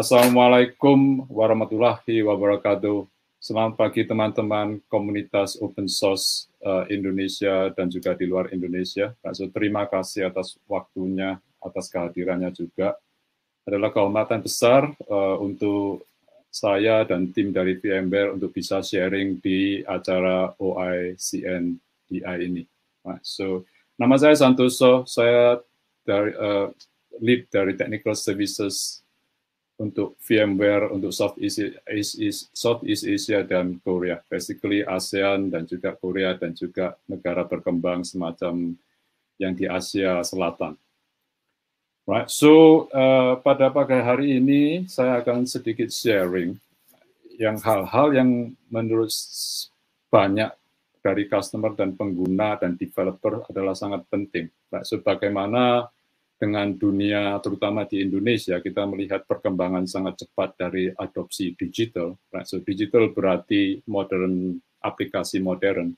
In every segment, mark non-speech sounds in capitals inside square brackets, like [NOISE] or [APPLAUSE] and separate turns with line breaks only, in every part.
Assalamualaikum warahmatullahi wabarakatuh. Selamat pagi teman-teman komunitas open source uh, Indonesia dan juga di luar Indonesia. terima kasih atas waktunya, atas kehadirannya juga. Adalah kehormatan besar uh, untuk saya dan tim dari VMware untuk bisa sharing di acara OICN DI ini. Nah, So, nama saya Santoso, saya dari uh, lead dari Technical Services untuk VMware, untuk Southeast, Southeast Asia dan Korea, basically ASEAN dan juga Korea dan juga negara berkembang semacam yang di Asia Selatan. Right, so uh, pada pagi hari ini saya akan sedikit sharing yang hal-hal yang menurut banyak dari customer dan pengguna dan developer adalah sangat penting. Right, so bagaimana dengan dunia terutama di Indonesia kita melihat perkembangan sangat cepat dari adopsi digital. So digital berarti modern aplikasi modern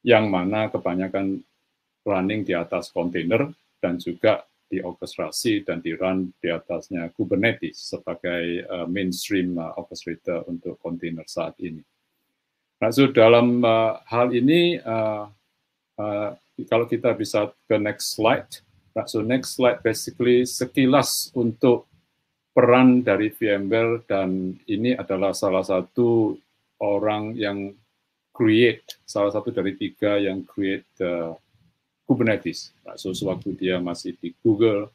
yang mana kebanyakan running di atas kontainer dan juga diorkestrasi dan di run di atasnya Kubernetes sebagai eh, mainstream uh, orchestrator untuk kontainer saat ini. Nah, so dalam eh, hal ini kalau kita bisa ke next slide Nah, so next slide basically sekilas untuk peran dari VMware dan ini adalah salah satu orang yang create, salah satu dari tiga yang create uh, Kubernetes. Nah, so sewaktu dia masih di Google,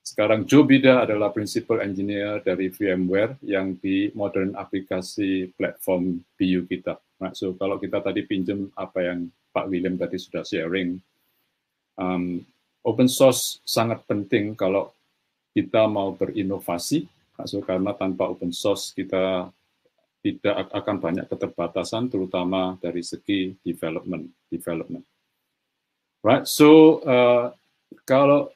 sekarang Joe Bida adalah principal engineer dari VMware yang di modern aplikasi platform BU kita. Nah, so kalau kita tadi pinjam apa yang Pak William tadi sudah sharing, um, open source sangat penting kalau kita mau berinovasi. Karena tanpa open source kita tidak akan banyak keterbatasan, terutama dari segi development. Development, right? So uh, kalau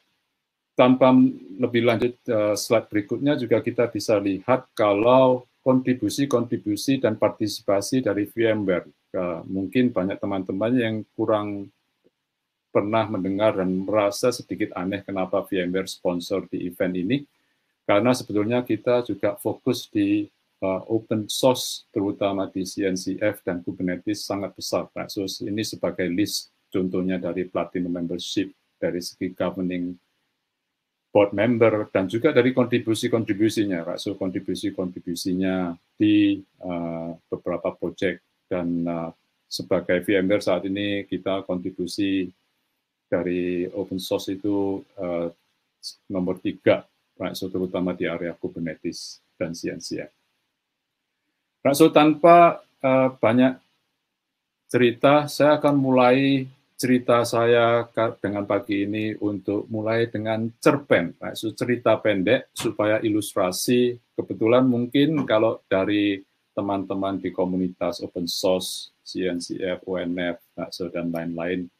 tanpa lebih lanjut uh, slide berikutnya juga kita bisa lihat kalau kontribusi-kontribusi dan partisipasi dari VMware. Uh, mungkin banyak teman-teman yang kurang pernah mendengar dan merasa sedikit aneh kenapa VMware sponsor di event ini, karena sebetulnya kita juga fokus di uh, open source, terutama di CNCF dan Kubernetes sangat besar. Nah, so, ini sebagai list contohnya dari platinum membership, dari segi governing board member, dan juga dari kontribusi-kontribusinya. Right? So, kontribusi-kontribusinya di uh, beberapa project dan uh, sebagai VMware saat ini kita kontribusi dari open source itu uh, nomor tiga, right? so, terutama di area Kubernetes dan CNCF. Ya. Right, so tanpa uh, banyak cerita, saya akan mulai cerita saya dengan pagi ini untuk mulai dengan cerpen, right? so, cerita pendek supaya ilustrasi. Kebetulan mungkin kalau dari teman-teman di komunitas open source, CNCF, ONF, right? so, dan lain-lain,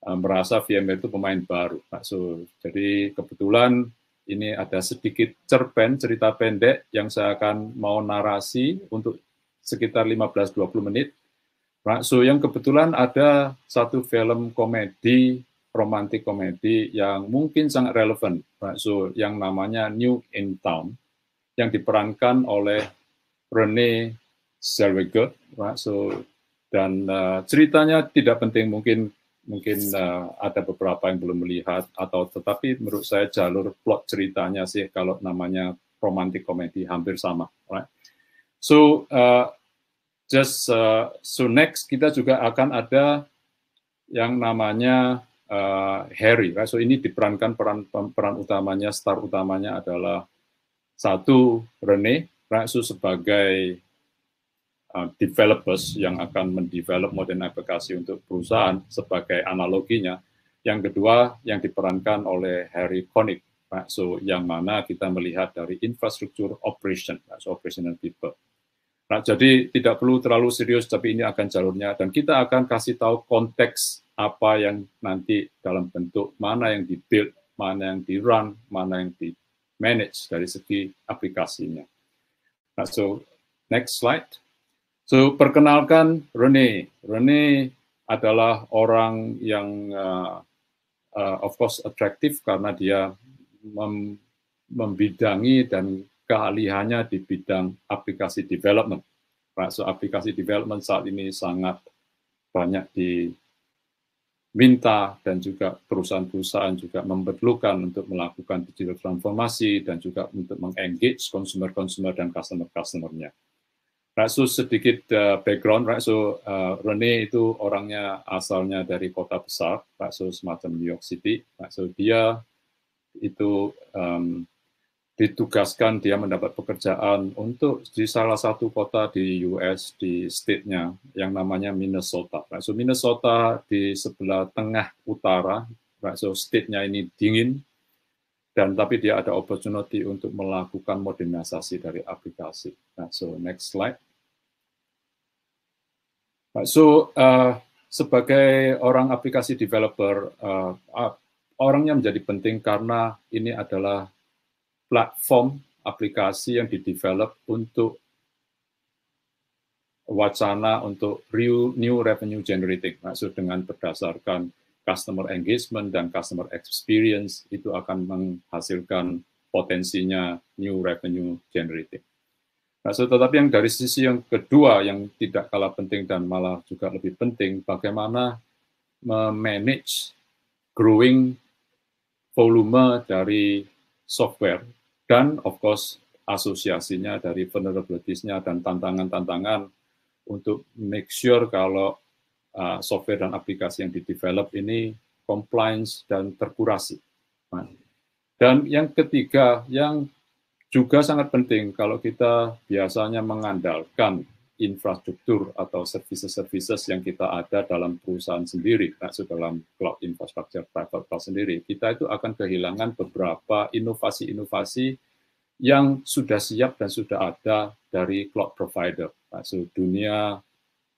Eh, merasa VMware itu pemain baru, Pak Sul. Jadi kebetulan ini ada sedikit cerpen cerita pendek yang saya akan mau narasi untuk sekitar 15-20 menit. Pak Sul. yang kebetulan ada satu film komedi, romantik komedi yang mungkin sangat relevan, Pak Sul, yang namanya New in Town, yang diperankan oleh Rene Zellweger, Pak Sul. Dan uh, ceritanya tidak penting mungkin mungkin uh, ada beberapa yang belum melihat atau tetapi menurut saya jalur plot ceritanya sih kalau namanya romantic komedi hampir sama right so uh, just uh, so next kita juga akan ada yang namanya uh, Harry right so ini diperankan peran peran utamanya star utamanya adalah satu Rene right so sebagai Uh, developers yang akan mendevelop modern aplikasi untuk perusahaan sebagai analoginya. Yang kedua yang diperankan oleh Harry Connick, right? so yang mana kita melihat dari infrastruktur operation, right? so operational people. Nah, jadi tidak perlu terlalu serius, tapi ini akan jalurnya. Dan kita akan kasih tahu konteks apa yang nanti dalam bentuk mana yang di-build, mana yang di-run, mana yang di-manage dari segi aplikasinya. Nah, so next slide. So, perkenalkan Rene. Rene adalah orang yang uh, uh, of course atraktif karena dia mem membidangi dan keahliannya di bidang aplikasi development. Right? Nah, so, aplikasi development saat ini sangat banyak diminta dan juga perusahaan-perusahaan juga memerlukan untuk melakukan digital transformasi dan juga untuk mengengage consumer-consumer dan customer-customernya. customer customer customernya Right, sedikit uh, background, right? So uh, Rene itu orangnya asalnya dari kota besar, right? semacam New York City, right? So dia itu um, ditugaskan dia mendapat pekerjaan untuk di salah satu kota di US di state-nya yang namanya Minnesota. Right? So Minnesota di sebelah tengah utara, right? so state-nya ini dingin dan tapi dia ada opportunity untuk melakukan modernisasi dari aplikasi. Nah, so next slide. So uh, sebagai orang aplikasi developer, uh, uh, orangnya menjadi penting karena ini adalah platform aplikasi yang didevelop untuk wacana untuk new, new revenue generating. Maksud nah, dengan berdasarkan customer engagement dan customer experience itu akan menghasilkan potensinya new revenue generating. Nah, tetapi yang dari sisi yang kedua yang tidak kalah penting dan malah juga lebih penting, bagaimana memanage growing volume dari software dan of course asosiasinya dari vulnerabilities-nya dan tantangan-tantangan untuk make sure kalau uh, software dan aplikasi yang di develop ini compliance dan terkurasi. Nah, dan yang ketiga yang juga sangat penting kalau kita biasanya mengandalkan infrastruktur atau services-services yang kita ada dalam perusahaan sendiri, maksud dalam cloud infrastructure private cloud sendiri, kita itu akan kehilangan beberapa inovasi-inovasi yang sudah siap dan sudah ada dari cloud provider. Maksud dunia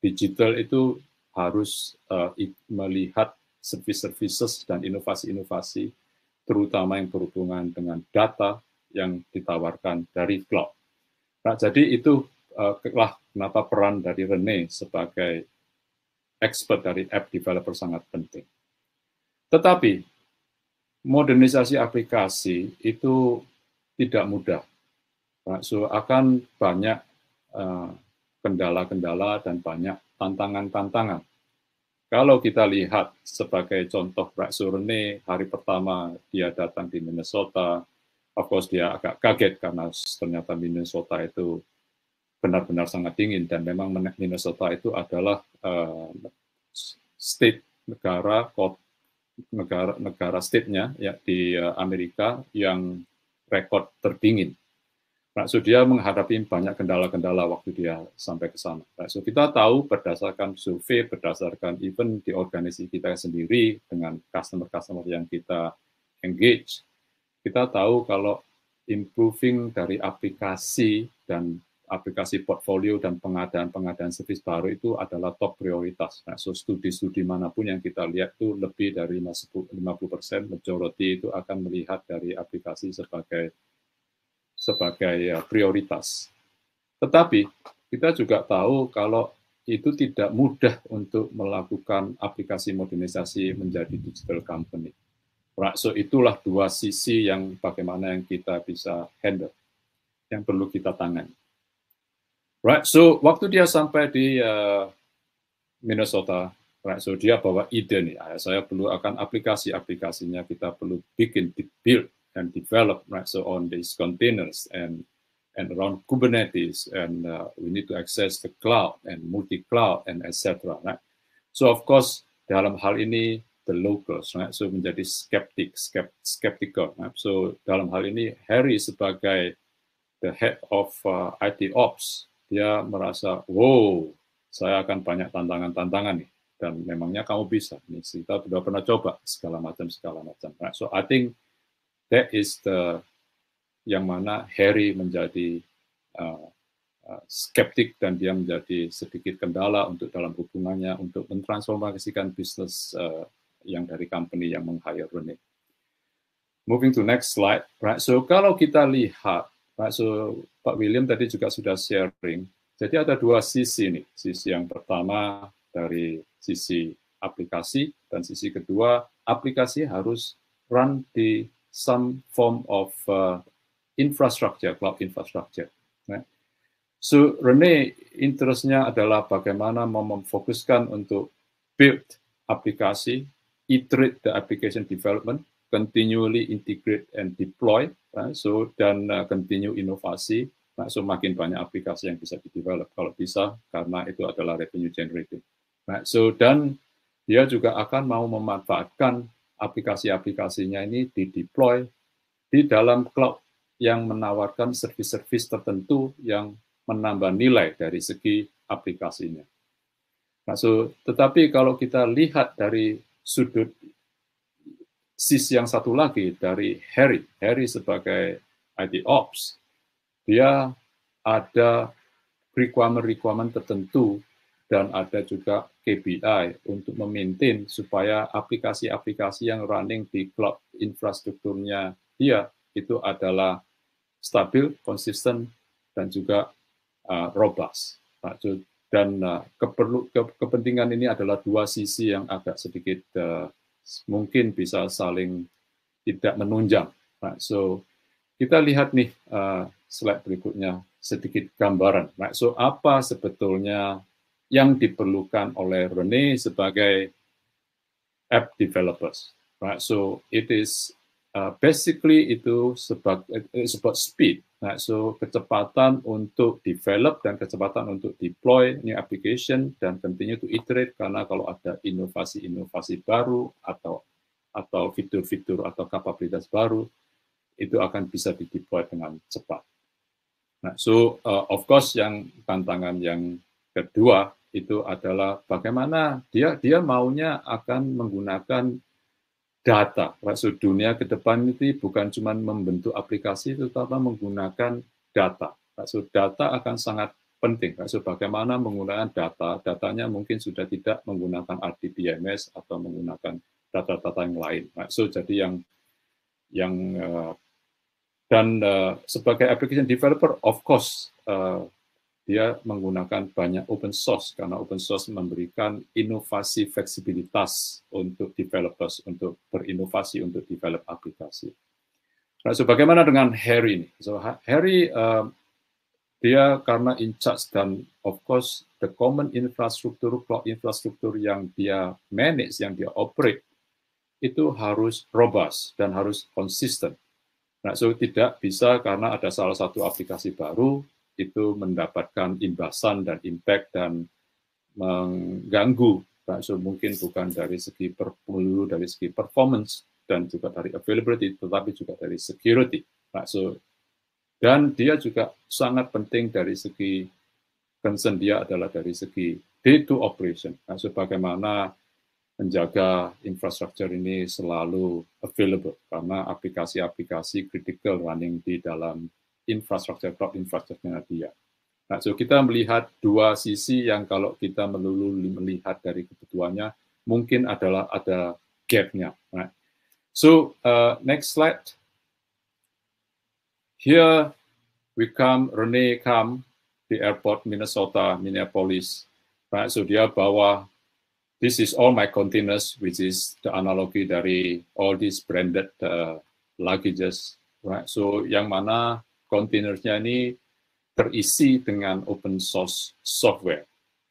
digital itu harus uh, melihat service-services dan inovasi-inovasi, terutama yang berhubungan dengan data, yang ditawarkan dari cloud. Nah, jadi itu uh, kenapa peran dari Rene sebagai expert dari app developer sangat penting. Tetapi modernisasi aplikasi itu tidak mudah. Nah, so, akan banyak eh, kendala-kendala uh, dan banyak tantangan-tantangan. Kalau kita lihat sebagai contoh Pak Surne, hari pertama dia datang di Minnesota, of course dia agak kaget karena ternyata Minnesota itu benar-benar sangat dingin dan memang Minnesota itu adalah uh, state negara negara negara state-nya ya di eh, Amerika yang rekor terdingin. Pak nah, so, dia menghadapi banyak kendala-kendala waktu dia sampai ke sana. Nah, so, kita tahu berdasarkan survei, berdasarkan event di organisasi kita sendiri dengan customer-customer yang kita engage, kita tahu kalau improving dari aplikasi dan aplikasi portfolio dan pengadaan-pengadaan servis baru itu adalah top prioritas. Nah, so studi-studi manapun yang kita lihat itu lebih dari 50 persen, majority itu akan melihat dari aplikasi sebagai sebagai ya, prioritas. Tetapi kita juga tahu kalau itu tidak mudah untuk melakukan aplikasi modernisasi menjadi digital company. Right, so itulah dua sisi yang bagaimana yang kita bisa handle, yang perlu kita tangan. Right, so waktu dia sampai di uh, Minnesota, right, so dia bawa ide nih, ah, saya perlu akan aplikasi-aplikasinya kita perlu bikin, build and develop, right, so on these containers and and around Kubernetes and uh, we need to access the cloud and multi-cloud and etc. Right, so of course dalam hal ini the locals, right? So menjadi skeptik, skept, skeptical. Right? So dalam hal ini Harry sebagai the head of uh, IT ops, dia merasa, wow, saya akan banyak tantangan-tantangan nih. Dan memangnya kamu bisa. Nih, kita sudah pernah coba segala macam, segala macam. Right? So I think that is the yang mana Harry menjadi uh, uh, skeptik dan dia menjadi sedikit kendala untuk dalam hubungannya untuk mentransformasikan bisnis uh, yang dari company yang meng-hire Rene. Moving to next slide, right? So kalau kita lihat, right? So Pak William tadi juga sudah sharing. Jadi ada dua sisi nih. Sisi yang pertama dari sisi aplikasi dan sisi kedua aplikasi harus run di some form of uh, infrastructure, cloud infrastructure. Right? So Rene interestnya adalah bagaimana memfokuskan untuk build aplikasi iterate the application development, continually integrate and deploy, right? so dan uh, continue inovasi, nah, so makin banyak aplikasi yang bisa develop kalau bisa karena itu adalah revenue generating. Nah, So dan dia juga akan mau memanfaatkan aplikasi-aplikasinya ini di deploy di dalam cloud yang menawarkan service-service tertentu yang menambah nilai dari segi aplikasinya. Nah, so, tetapi kalau kita lihat dari sudut sisi yang satu lagi dari Harry. Harry sebagai IT Ops, dia ada requirement-requirement tertentu dan ada juga KPI untuk memaintain supaya aplikasi-aplikasi yang running di cloud infrastrukturnya dia itu adalah stabil, konsisten, dan juga uh, robust. Nah, dan uh, keperlu, ke, kepentingan ini adalah dua sisi yang agak sedikit uh, mungkin bisa saling tidak menunjang. Right? So kita lihat nih uh, slide berikutnya sedikit gambaran. Right? So apa sebetulnya yang diperlukan oleh Rene sebagai app developers? Right? So it is uh, basically itu sebagai eh, speed. Nah, so kecepatan untuk develop dan kecepatan untuk deploy new application dan tentunya to iterate karena kalau ada inovasi-inovasi baru atau atau fitur-fitur atau kapabilitas baru itu akan bisa di deploy dengan cepat. Nah, so uh, of course yang tantangan yang kedua itu adalah bagaimana dia dia maunya akan menggunakan data. So, dunia ke depan itu bukan cuma membentuk aplikasi, tetapi menggunakan data. So, data akan sangat penting. So, bagaimana menggunakan data, datanya mungkin sudah tidak menggunakan RDBMS atau menggunakan data-data yang lain. So, jadi yang yang eh, dan eh, sebagai application developer, of course eh, dia menggunakan banyak open source karena open source memberikan inovasi fleksibilitas untuk developers untuk berinovasi untuk develop aplikasi. Nah, so bagaimana dengan Harry ini? So Harry uh, dia karena in charge dan of course the common infrastructure cloud infrastructure yang dia manage yang dia operate itu harus robust dan harus konsisten. Nah, so tidak bisa karena ada salah satu aplikasi baru itu mendapatkan imbasan dan impact dan mengganggu so, mungkin bukan dari segi perlu dari segi performance dan juga dari availability, tetapi juga dari security. so, dan dia juga sangat penting dari segi concern dia adalah dari segi day to operation. Nah, so, bagaimana menjaga infrastruktur ini selalu available karena aplikasi-aplikasi critical running di dalam infrastruktur crop infrastructure dia. Ya. Nah, so kita melihat dua sisi yang kalau kita melulu melihat dari kebutuhannya, mungkin adalah ada gapnya. Right? So, uh, next slide. Here we come, Rene come di airport Minnesota, Minneapolis. Right? So, dia bawa, this is all my containers, which is the analogy dari all these branded uh, luggages. Right? So, yang mana kontainernya ini terisi dengan open source software,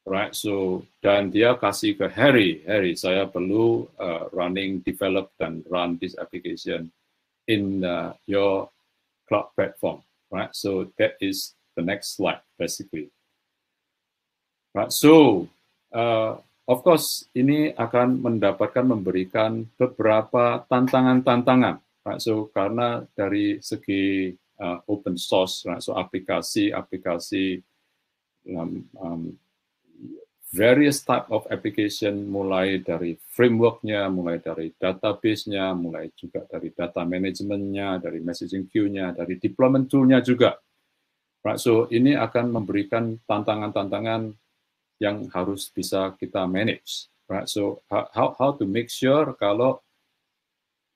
right? So dan dia kasih ke Harry, Harry saya perlu uh, running develop dan run this application in uh, your cloud platform, right? So that is the next slide basically, right? So uh, of course ini akan mendapatkan memberikan beberapa tantangan-tantangan, right? So karena dari segi uh, open source, right? So aplikasi, aplikasi um, um, various type of application, mulai dari frameworknya, mulai dari database-nya, mulai juga dari data manajemennya, dari messaging queue-nya, dari deployment tool-nya juga. Right, so ini akan memberikan tantangan-tantangan yang harus bisa kita manage. Right, so how how to make sure kalau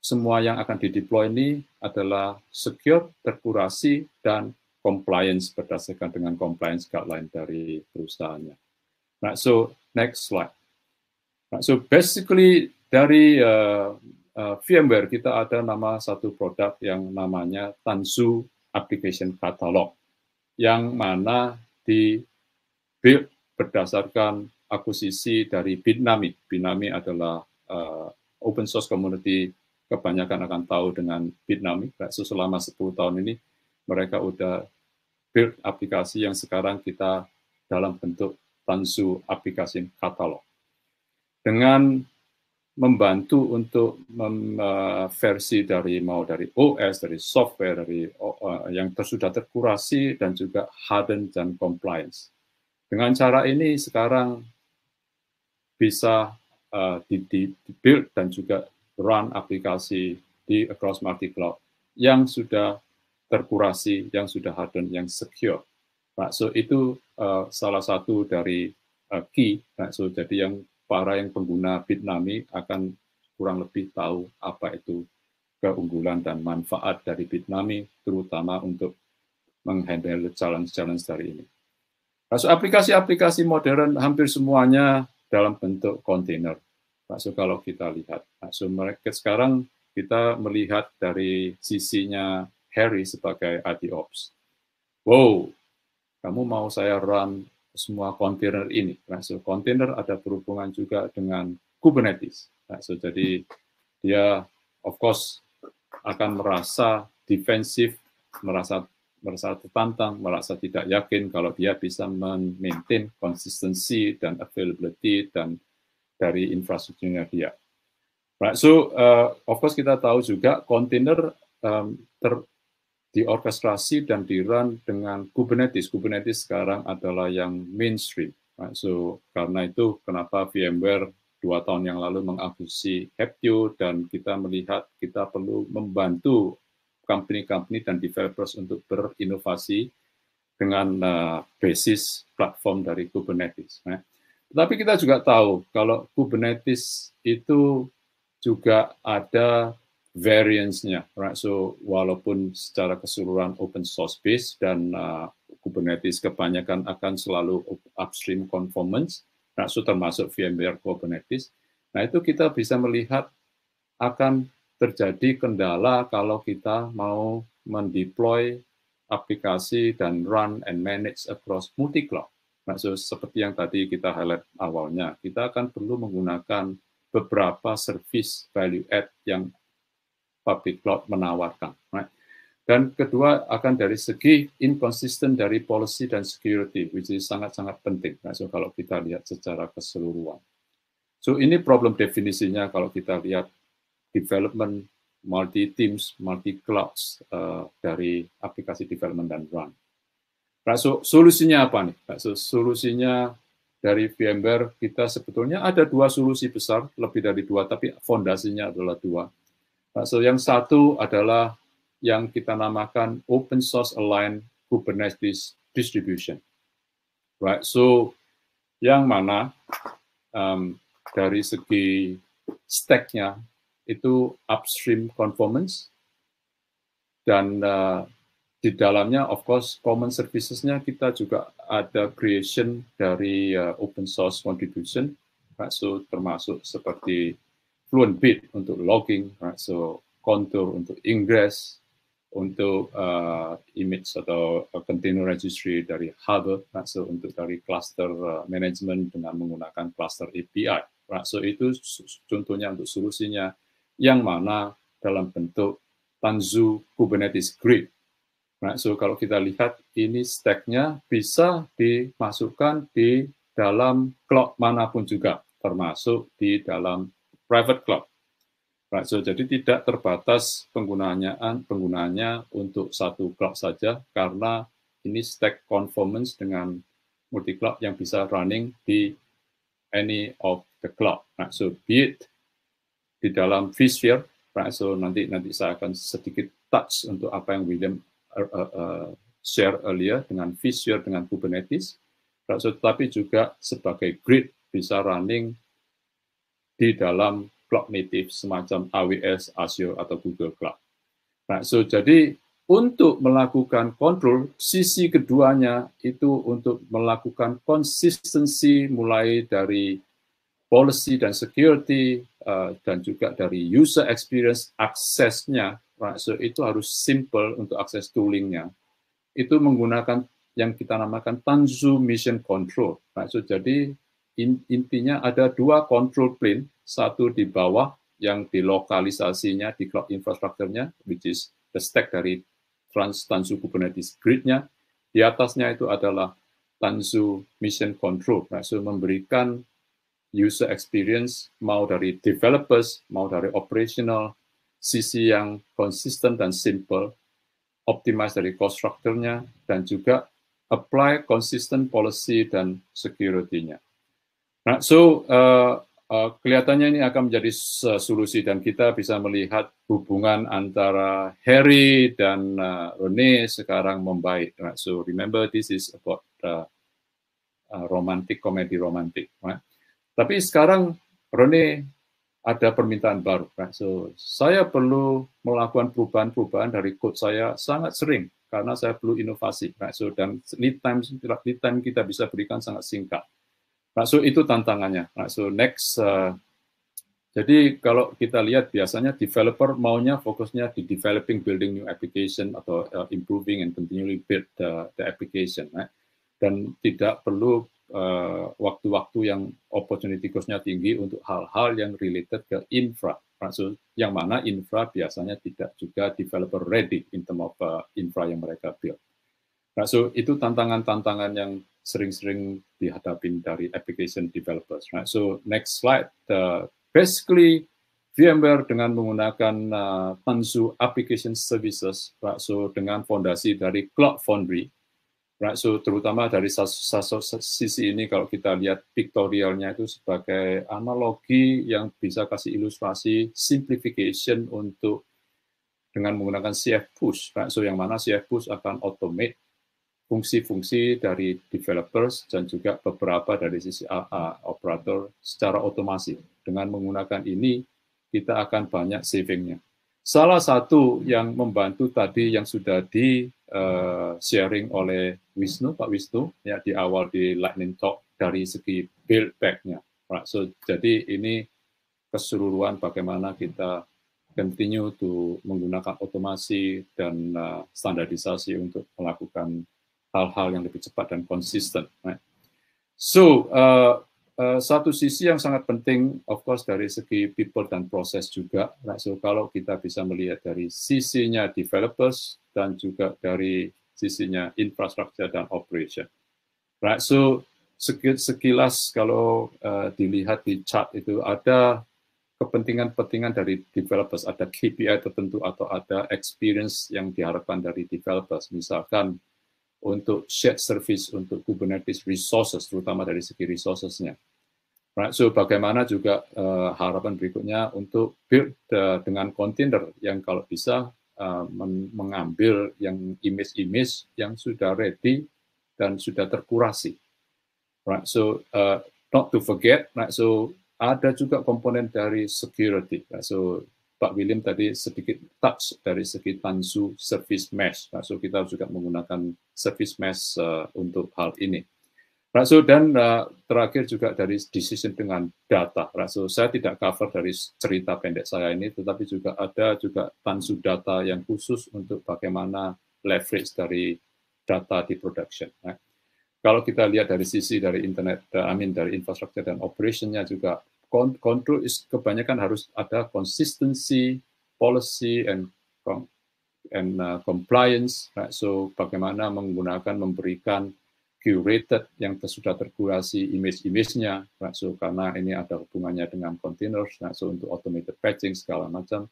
semua yang akan dideploy ini adalah secure, terkurasi, dan compliance berdasarkan dengan compliance guideline dari perusahaannya. Nah, so next slide. Nah, so basically dari uh, uh, VMware kita ada nama satu produk yang namanya Tanzu Application Catalog yang mana di build berdasarkan akuisisi dari Bitnami. Bitnami adalah uh, open source community kebanyakan akan tahu dengan Bitnami. So, selama 10 tahun ini mereka udah build aplikasi yang sekarang kita dalam bentuk Tansu aplikasi katalog. Dengan membantu untuk mem, eh, versi dari mau dari OS, dari software, dari uh, yang sudah terkurasi dan juga hardened dan compliance. Dengan cara ini sekarang bisa uh, di, di build dan juga run aplikasi di across multi cloud yang sudah terkurasi, yang sudah hardened, yang secure. Nah, so itu uh, salah satu dari uh, key. Nah, so jadi yang para yang pengguna Bitnami akan kurang lebih tahu apa itu keunggulan dan manfaat dari Bitnami, terutama untuk menghandle challenge-challenge dari ini. Nah, so aplikasi-aplikasi modern hampir semuanya dalam bentuk kontainer. Pak So kalau kita lihat. Pak So mereka sekarang kita melihat dari sisinya Harry sebagai IT Ops, Wow, kamu mau saya run semua kontainer ini. Nah, so kontainer ada berhubungan juga dengan Kubernetes. Nah, so jadi dia of course akan merasa defensif, merasa merasa tertantang, merasa tidak yakin kalau dia bisa maintain konsistensi dan availability dan dari infrastrukturnya dia. Right. So, uh, of course kita tahu juga kontainer um, ter diorkestrasi dan di-run dengan Kubernetes. Kubernetes sekarang adalah yang mainstream. Right. So, karena itu kenapa VMware dua tahun yang lalu mengakuisisi Heptio dan kita melihat kita perlu membantu company-company dan developers untuk berinovasi dengan uh, basis platform dari Kubernetes. Right? Tetapi kita juga tahu kalau Kubernetes itu juga ada variance-nya. Right? So, walaupun secara keseluruhan open source base dan uh, Kubernetes kebanyakan akan selalu upstream conformance, right? so termasuk VMware Kubernetes. Nah, itu kita bisa melihat akan terjadi kendala kalau kita mau mendeploy aplikasi dan run and manage across multi cloud. Nah, seperti yang tadi kita highlight awalnya, kita akan perlu menggunakan beberapa service value add yang public cloud menawarkan. Right? Dan kedua akan dari segi inconsistent dari policy dan security, which is sangat-sangat penting. Nah, so kalau kita lihat secara keseluruhan. So ini problem definisinya kalau kita lihat development multi teams, multi clouds uh, eh, dari aplikasi development dan run. Pak so, solusinya apa nih? Pak so, solusinya dari VMware kita sebetulnya ada dua solusi besar, lebih dari dua, tapi fondasinya adalah dua. Pak so, yang satu adalah yang kita namakan Open Source Aligned Kubernetes Distribution. Right, so yang mana um, dari segi stack-nya itu upstream conformance dan uh, di dalamnya of course common servicesnya kita juga ada creation dari uh, open source contribution right? so termasuk seperti fluent bit untuk logging right? so contour untuk ingress untuk uh, image atau uh, container registry dari Hub, right? so untuk dari cluster uh, management dengan menggunakan cluster API. Right? So itu contohnya untuk solusinya yang mana dalam bentuk Tanzu Kubernetes Grid Nah, so kalau kita lihat ini stacknya bisa dimasukkan di dalam cloud manapun juga, termasuk di dalam private cloud. Right, nah, so jadi tidak terbatas penggunaannya penggunaannya untuk satu cloud saja karena ini stack conformance dengan multi cloud yang bisa running di any of the cloud. Right, nah, so be it di dalam vSphere, right, nah, so nanti nanti saya akan sedikit touch untuk apa yang William Er, er, er, share earlier dengan Fisher dengan Kubernetes, tetapi juga sebagai grid bisa running di dalam cloud native semacam AWS, Azure, atau Google Cloud. Nah, so jadi untuk melakukan kontrol, sisi keduanya itu untuk melakukan konsistensi mulai dari policy dan security, uh, dan juga dari user experience aksesnya so itu harus simple untuk akses toolingnya. Itu menggunakan yang kita namakan Tanzu Mission Control. right? so, jadi in, intinya ada dua control plane, satu di bawah yang di lokalisasinya, di cloud infrastrukturnya, which is the stack dari Trans Tanzu Kubernetes Grid-nya. Di atasnya itu adalah Tanzu Mission Control. right? so memberikan user experience mau dari developers, mau dari operational, sisi yang konsisten dan simple, optimize dari cost structure-nya, dan juga apply konsisten policy dan security-nya. Nah, so uh, uh, kelihatannya ini akan menjadi solusi dan kita bisa melihat hubungan antara Harry dan uh, Rene sekarang membaik. Right? Nah, so remember this is about uh, uh, romantic comedy romantic. Right? Tapi sekarang Rene ada permintaan baru. Nah, so, saya perlu melakukan perubahan-perubahan dari code saya sangat sering karena saya perlu inovasi. Nah, so, dan lead time lead time kita bisa berikan sangat singkat. Nah, so, itu tantangannya. so, next uh, jadi kalau kita lihat biasanya developer maunya fokusnya di developing, building new application atau uh, improving and continually build the, the application, right? dan tidak perlu Eh, waktu-waktu uh, yang opportunity cost-nya tinggi untuk hal-hal yang related ke infra. Yang mana infra biasanya tidak juga developer ready in term of uh, infra yang mereka build. Nah, so itu tantangan-tantangan yang sering-sering dihadapi dari application developers. Right? So next slide. Uh, basically, VMware dengan menggunakan uh, Tanzu Application Services, right? so dengan fondasi dari Cloud Foundry, Right, nah, so, terutama dari sisi ini kalau kita lihat pictorialnya itu sebagai analogi yang bisa kasih ilustrasi simplification untuk dengan menggunakan CF push. Right? Nah, so yang mana CF push akan automate fungsi-fungsi dari developers dan juga beberapa dari sisi AA ah, ah, operator secara otomasi. Dengan menggunakan ini kita akan banyak savingnya. Salah satu yang membantu tadi yang sudah di uh, sharing oleh Wisnu, Pak Wisnu, ya di awal di Lightning Talk dari segi build back-nya. Right. So, jadi ini keseluruhan bagaimana kita continue to menggunakan otomasi dan uh, standarisasi untuk melakukan hal-hal yang lebih cepat dan konsisten. Right? So, uh, Eh, satu sisi yang sangat penting, of course, dari segi people dan proses juga. Nah, so kalau kita bisa melihat dari sisinya developers dan juga dari sisinya infrastruktur dan operation. Right, so sekilas kalau uh, dilihat di chart itu ada kepentingan-kepentingan dari developers, ada KPI tertentu atau ada experience yang diharapkan dari developers. Misalkan untuk shared service untuk Kubernetes resources, terutama dari segi resourcesnya. Right, so bagaimana juga uh, harapan berikutnya untuk build uh, dengan container yang kalau bisa uh, eh, men mengambil yang image-image yang sudah ready dan sudah terkurasi. Right, so uh, not to forget, right, so ada juga komponen dari security. Right, so Pak William tadi sedikit touch dari segi Tansu Service Mesh. Tanzu kita juga menggunakan Service Mesh uh, untuk hal ini. so, dan uh, terakhir juga dari decision dengan data. so, saya tidak cover dari cerita pendek saya ini, tetapi juga ada juga Tansu data yang khusus untuk bagaimana leverage dari data di production. Nah, kalau kita lihat dari sisi dari internet, eh, I mean dari infrastruktur dan operationnya juga control is kebanyakan harus ada consistency, policy, and and uh, compliance. Right? So bagaimana menggunakan memberikan curated yang sudah terkurasi image-image-nya, right? so karena ini ada hubungannya dengan containers, right? so untuk automated patching segala macam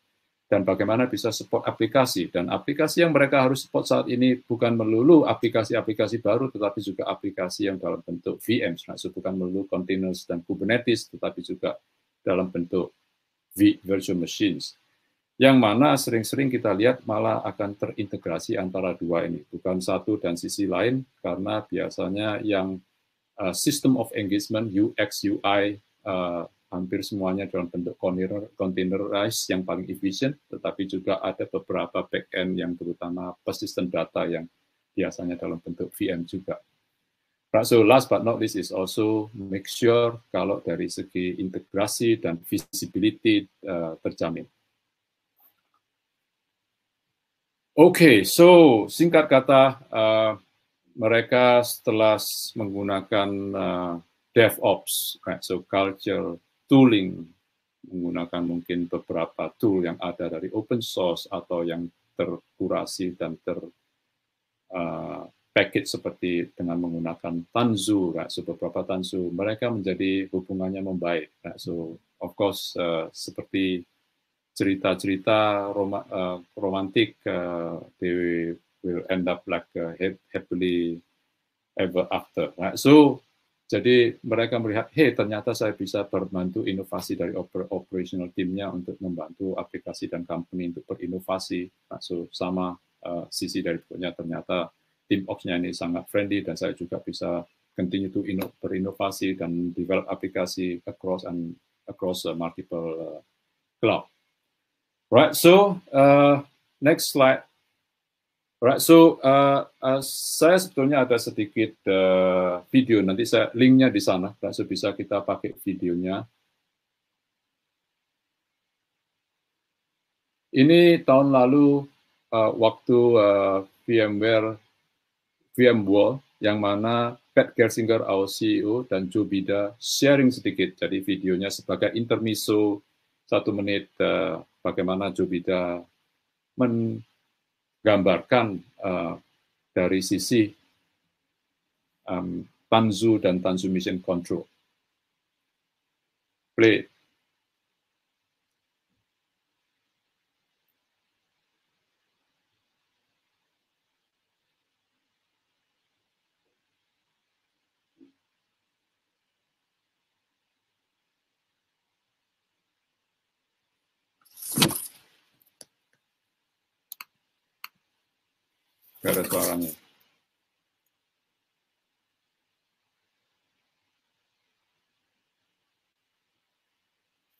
dan bagaimana bisa support aplikasi. Dan aplikasi yang mereka harus support saat ini bukan melulu aplikasi-aplikasi baru, tetapi juga aplikasi yang dalam bentuk VM, nah, bukan melulu containers dan Kubernetes, tetapi juga dalam bentuk V virtual machines. Yang mana sering-sering kita lihat malah akan terintegrasi antara dua ini, bukan satu dan sisi lain, karena biasanya yang uh, system of engagement, UX, UI, uh, eh, hampir semuanya dalam bentuk container, containerized yang paling efisien, tetapi juga ada beberapa backend yang terutama persistent data yang biasanya dalam bentuk VM juga. so last but not least is also make sure kalau dari segi integrasi dan visibility uh, terjamin. Oke, okay, so singkat kata uh, mereka setelah menggunakan uh, DevOps, right, so culture tooling, menggunakan mungkin beberapa tool yang ada dari open source atau yang terkurasi dan ter uh, package seperti dengan menggunakan Tanzu, right? so beberapa Tanzu, mereka menjadi hubungannya membaik. Right? So of course uh, seperti cerita-cerita roma, uh, romantik, uh, they will end up like uh, happily ever after. Right? So jadi mereka melihat, hei ternyata saya bisa membantu inovasi dari operational timnya untuk membantu aplikasi dan company untuk berinovasi. Nah, so, sama uh, sisi dari pokoknya ternyata tim ops-nya ini sangat friendly dan saya juga bisa continue to ino berinovasi dan develop aplikasi across and across uh, multiple uh, cloud. Right, so uh, next slide. Alright, so uh, uh, saya sebetulnya ada sedikit uh, video nanti saya linknya di sana, right? so bisa kita pakai videonya. Ini tahun lalu uh, waktu uh, VMware VMware yang mana Pat Gersinger, our CEO, dan Joe Bida sharing sedikit jadi videonya sebagai intermiso satu menit uh, bagaimana Joe Bida men gambarkan eh, dari sisi um, Tanzu dan Tanzu Mission Control. Play Gak ada suaranya.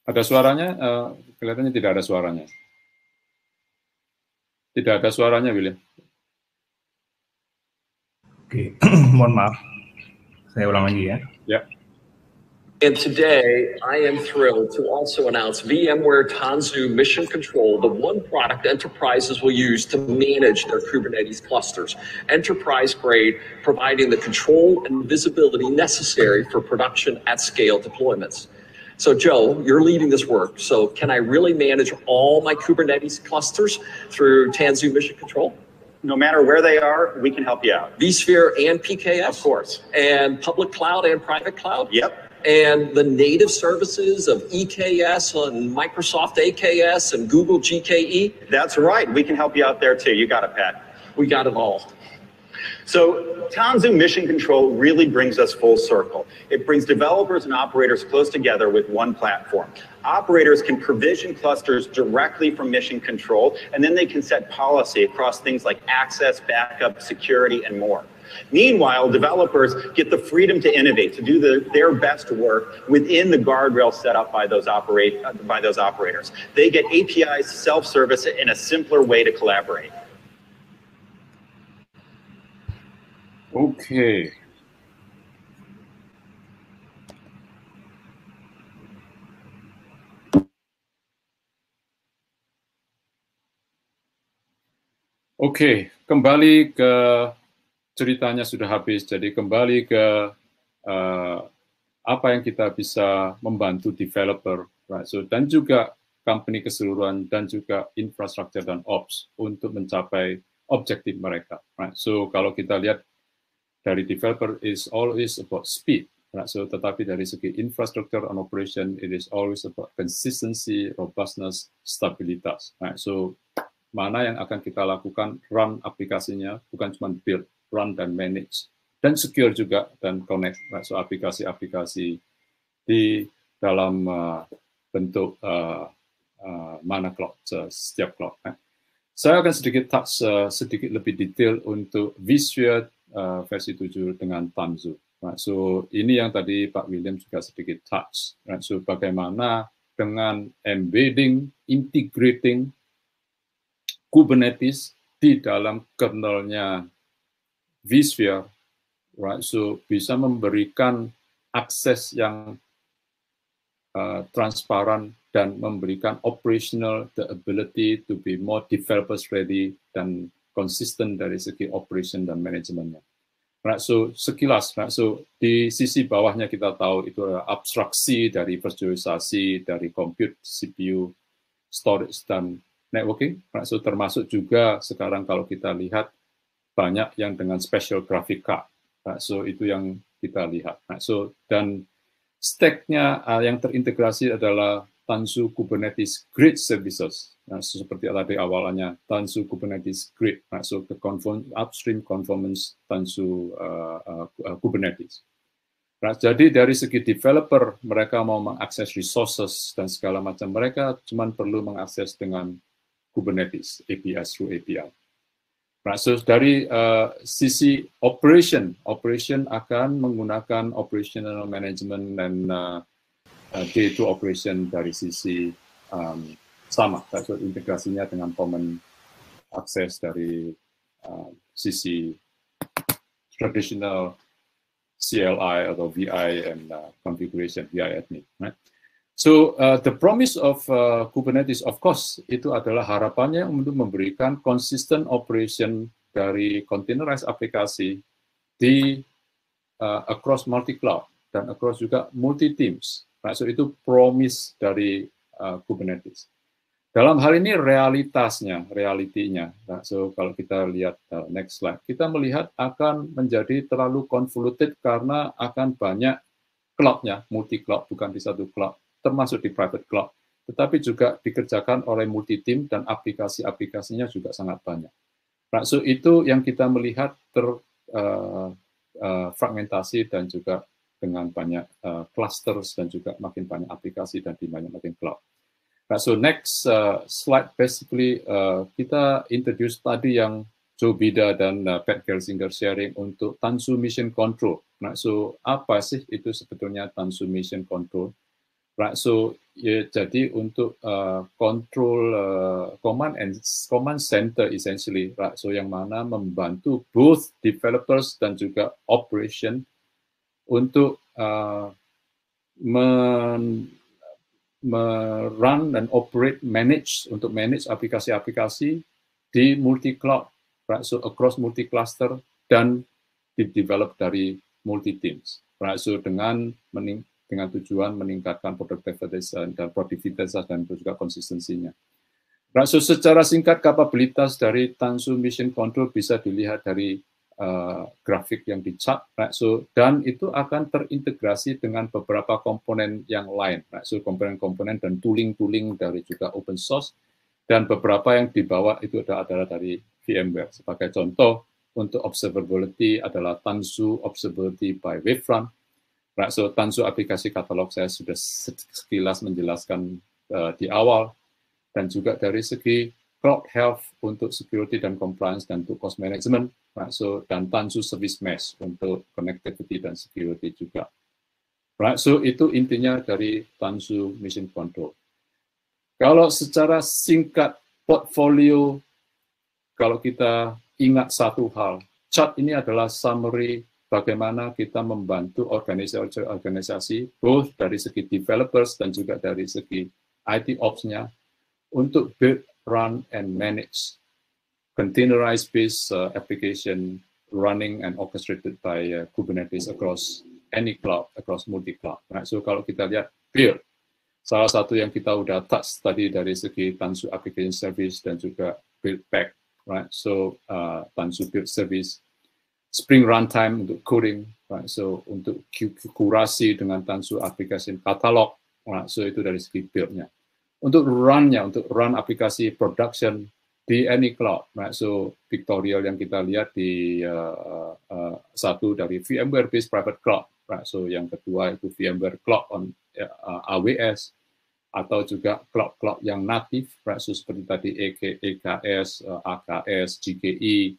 Ada suaranya? Uh, kelihatannya tidak ada suaranya. Tidak ada suaranya, William. Oke, [CLEARS THROAT] mohon maaf. Saya ulang lagi ya. Ya. And today, I am thrilled to also announce VMware Tanzu Mission Control, the one product enterprises will use to manage their Kubernetes clusters. Enterprise grade, providing the control and visibility necessary for production at scale deployments. So, Joe, you're leading this work. So, can I really manage all my Kubernetes clusters through Tanzu Mission Control? no matter where they are, we can help you out. vSphere and PKS? Of course. And public cloud and private cloud? Yep and the native services of EKS and Microsoft AKS and Google GKE? That's right. We can help you out there too. You got it, Pat. We got it all. So Tanzu Mission Control really brings us full circle. It brings developers and operators close together with one platform. Operators can provision clusters directly from Mission Control, and then they can set policy across things like access, backup, security, and more. Meanwhile, developers get the freedom to innovate, to do the, their best work within the guardrails set up by those, operate, uh, by those operators. They get APIs, self-service, and a simpler way to collaborate. Okay. okay, kembali ke ceritanya sudah habis, jadi kembali ke uh, apa yang kita bisa membantu developer, right? so, dan juga company keseluruhan dan juga infrastruktur dan ops untuk mencapai objektif mereka. Right? So kalau kita lihat dari developer is always about speed. Right? So tetapi dari segi infrastruktur and operation it is always about consistency, robustness, stabilitas. Right? So mana yang akan kita lakukan run aplikasinya bukan cuma build run dan manage dan secure juga dan connect so aplikasi-aplikasi di dalam uh, bentuk uh, uh, mana clock uh, setiap clock. Eh. Saya akan sedikit touch uh, sedikit lebih detail untuk visual uh, versi 7 dengan Tanzu. Right. So ini yang tadi Pak William juga sedikit touch. Right. So bagaimana dengan embedding, integrating Kubernetes di dalam kernelnya vSphere, right? So bisa memberikan akses yang uh, transparan dan memberikan operational the ability to be more developers ready dan konsisten dari segi operation dan manajemennya. Right, so sekilas, right, so di sisi bawahnya kita tahu itu adalah abstraksi dari virtualisasi, dari compute, CPU, storage, dan networking. Right, so termasuk juga sekarang kalau kita lihat banyak yang dengan special graphic card. So itu yang kita lihat. So dan stack-nya uh, yang terintegrasi adalah Tanzu Kubernetes Grid Services. Nah, seperti tadi awalannya, Tanzu Kubernetes Grid, nah, so the conform, upstream conformance Tanzu uh, uh, uh, Kubernetes. Nah, jadi dari segi developer, mereka mau mengakses resources dan segala macam, mereka cuma perlu mengakses dengan Kubernetes, API through API. Maksud dari uh, sisi operation, operation akan menggunakan operational management dan uh, day to operation dari sisi um, sama, so integrasinya dengan common access dari uh, sisi traditional CLI atau VI and uh, configuration VI admin. Right? So uh, the promise of uh, Kubernetes, of course, itu adalah harapannya untuk memberikan consistent operation dari containerized aplikasi di uh, across multi cloud dan across juga multi teams. Nah, so itu promise dari uh, Kubernetes. Dalam hal ini realitasnya, realitinya. Nah, so kalau kita lihat uh, next slide, kita melihat akan menjadi terlalu convoluted karena akan banyak cloudnya, multi cloud bukan di satu cloud termasuk di private cloud, tetapi juga dikerjakan oleh multi team dan aplikasi-aplikasinya juga sangat banyak. Nah, so itu yang kita melihat terfragmentasi eh, eh, uh, uh, dan juga dengan banyak uh, clusters dan juga makin banyak aplikasi dan di banyak makin cloud. Nah, so next uh, slide basically uh, kita introduce tadi yang Joe Bida dan uh, Pat Gelsinger sharing untuk Tansu Mission Control. Nah, so apa sih itu sebetulnya Tansu Mission Control? right? So ya, jadi untuk uh, control uh, command and command center essentially, right? So yang mana membantu both developers dan juga operation untuk uh, men, merun dan operate manage untuk manage aplikasi-aplikasi di multi cloud, right? So across multi cluster dan di develop dari multi teams, right? So dengan mening dengan tujuan meningkatkan produktivitas dan produktivitas dan juga konsistensinya. Rasio secara singkat kapabilitas dari Tansu Mission Control bisa dilihat dari uh, grafik yang dicat rasio dan itu akan terintegrasi dengan beberapa komponen yang lain rasio komponen-komponen dan tooling-tooling dari juga open source dan beberapa yang dibawa itu adalah dari VMware. Sebagai contoh, untuk observability adalah Tanzu Observability by Wavefront, so Tansu aplikasi katalog saya sudah sekilas menjelaskan uh, di awal dan juga dari segi cloud health untuk security dan compliance dan untuk cost management Rakso dan Tansu service mesh untuk connectivity dan security juga Rakso itu intinya dari Tansu mission control kalau secara singkat portfolio kalau kita ingat satu hal chart ini adalah summary bagaimana kita membantu organisasi-organisasi both dari segi developers dan juga dari segi IT ops-nya untuk build, run, and manage containerized-based uh, application running and orchestrated by uh, Kubernetes across any cloud, across multi-cloud. Right? So kalau kita lihat build, salah satu yang kita udah touch tadi dari segi Tanzu Application Service dan juga build back, right? So uh, Tanzu Build Service Spring Runtime untuk coding, right? so untuk kurasi dengan tansu aplikasi katalog, right? so itu dari segi build-nya. Untuk run-nya, untuk run aplikasi production di any cloud, right? so pictorial yang kita lihat di uh, uh, satu dari VMware based private cloud, right? so yang kedua itu VMware cloud on uh, AWS, atau juga cloud-cloud yang native, right? so seperti tadi EKS, uh, AKS, GKE.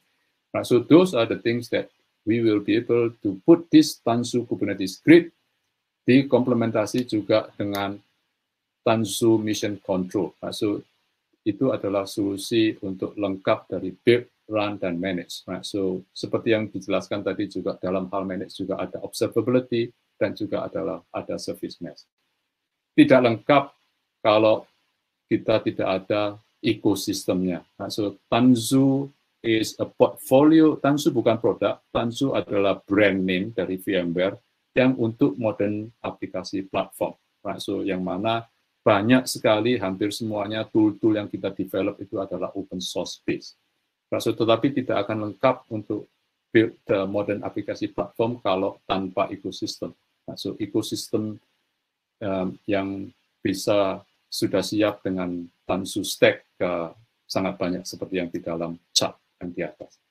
Right, nah, so those are the things that we will be able to put this Tansu Kubernetes Grid di komplementasi juga dengan Tansu Mission Control. Nah, so itu adalah solusi untuk lengkap dari build, run, dan manage. Nah, so seperti yang dijelaskan tadi juga dalam hal manage juga ada observability dan juga adalah ada service mesh. Tidak lengkap kalau kita tidak ada ekosistemnya. Nah, so Tanzu is a portfolio. Tansu bukan produk, Tansu adalah brand name dari VMware yang untuk modern aplikasi platform. Right? So yang mana banyak sekali hampir semuanya tool-tool yang kita develop itu adalah open source based. Right? So, tetapi tidak akan lengkap untuk build the modern aplikasi platform kalau tanpa ekosistem. Right? So ekosistem um, yang bisa sudah siap dengan Tansu Stack ke uh, sangat banyak seperti yang di dalam chat yang di atas.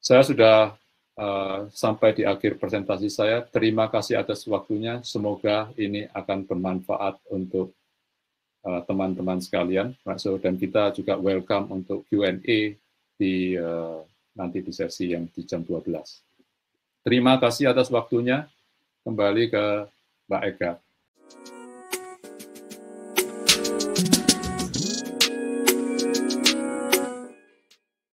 Saya sudah uh, sampai di akhir presentasi saya. Terima kasih atas waktunya. Semoga ini akan bermanfaat untuk eh, teman-teman uh, sekalian. So, dan kita juga welcome untuk Q&A di uh, nanti di sesi yang di jam 12. Terima kasih atas waktunya. Kembali ke Mbak Eka.